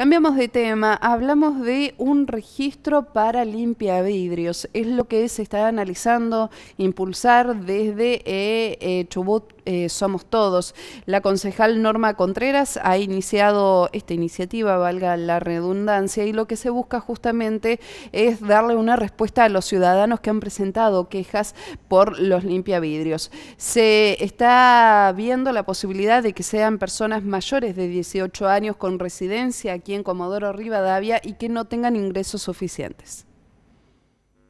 Cambiamos de tema, hablamos de un registro para limpiavidrios. Es lo que se está analizando impulsar desde eh, eh, Chubut eh, Somos Todos. La concejal Norma Contreras ha iniciado esta iniciativa, valga la redundancia, y lo que se busca justamente es darle una respuesta a los ciudadanos que han presentado quejas por los limpiavidrios. Se está viendo la posibilidad de que sean personas mayores de 18 años con residencia en Comodoro Rivadavia y que no tengan ingresos suficientes.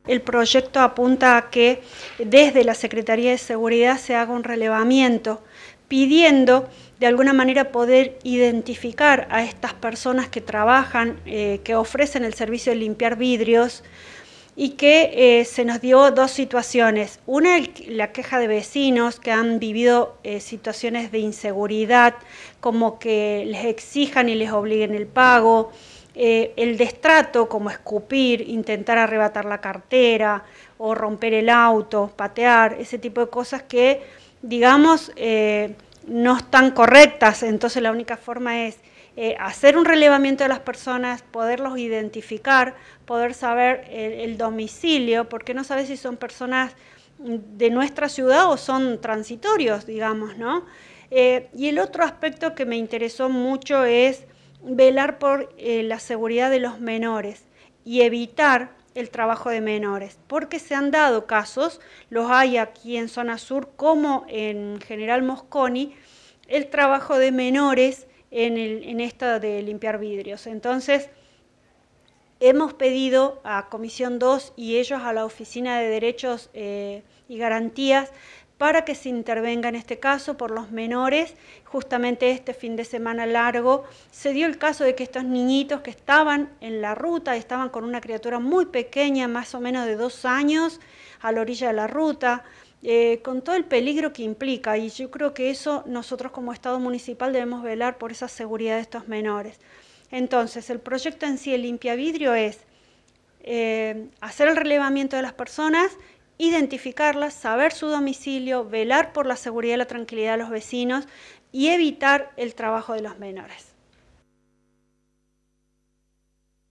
El proyecto apunta a que desde la Secretaría de Seguridad se haga un relevamiento pidiendo de alguna manera poder identificar a estas personas que trabajan, eh, que ofrecen el servicio de limpiar vidrios, y que eh, se nos dio dos situaciones. Una, la queja de vecinos que han vivido eh, situaciones de inseguridad, como que les exijan y les obliguen el pago, eh, el destrato, como escupir, intentar arrebatar la cartera o romper el auto, patear, ese tipo de cosas que, digamos, no están correctas. Entonces la única forma es eh, hacer un relevamiento de las personas, poderlos identificar, poder saber el, domicilio, porque no sabes si son personas de nuestra ciudad o son transitorios, digamos, ¿no? Eh, y el otro aspecto que me interesó mucho es velar por eh, la seguridad de los menores y evitar el trabajo de menores, porque se han dado casos, los hay aquí en zona sur como en general Mosconi, el trabajo de menores en, el, esto de limpiar vidrios. Entonces, hemos pedido a Comisión 2 y ellos a la Oficina de Derechos eh, y Garantías para que se intervenga en este caso por los menores. Justamente este fin de semana largo se dio el caso de que estos niñitos que estaban en la ruta, estaban con una criatura muy pequeña, más o menos de dos años, a la orilla de la ruta, eh, con todo el peligro que implica. Y yo creo que eso nosotros como Estado municipal debemos velar por esa seguridad de estos menores. Entonces, el proyecto en sí, el Vidrio es eh, hacer el relevamiento de las personas, identificarlas, saber su domicilio, velar por la seguridad y la tranquilidad de los vecinos y evitar el trabajo de los menores.